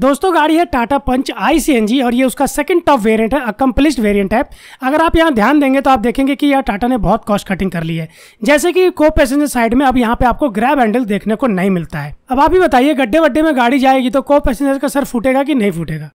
दोस्तों गाड़ी है टाटा पंच आई सी एन जी और ये उसका सेकंड टॉप वेरिएंट है अकम्पलिश्ड वेरिएंट है अगर आप यहाँ ध्यान देंगे तो आप देखेंगे कि यह टाटा ने बहुत कॉस्ट कटिंग कर ली है जैसे कि को पैसेंजर साइड में अब यहाँ पे आपको ग्रैब हैंडल देखने को नहीं मिलता है अब आप ही बताइए गड्ढे वड्डे में गाड़ी जाएगी तो को पैसेंजर का सर फूटेगा कि नहीं फूटेगा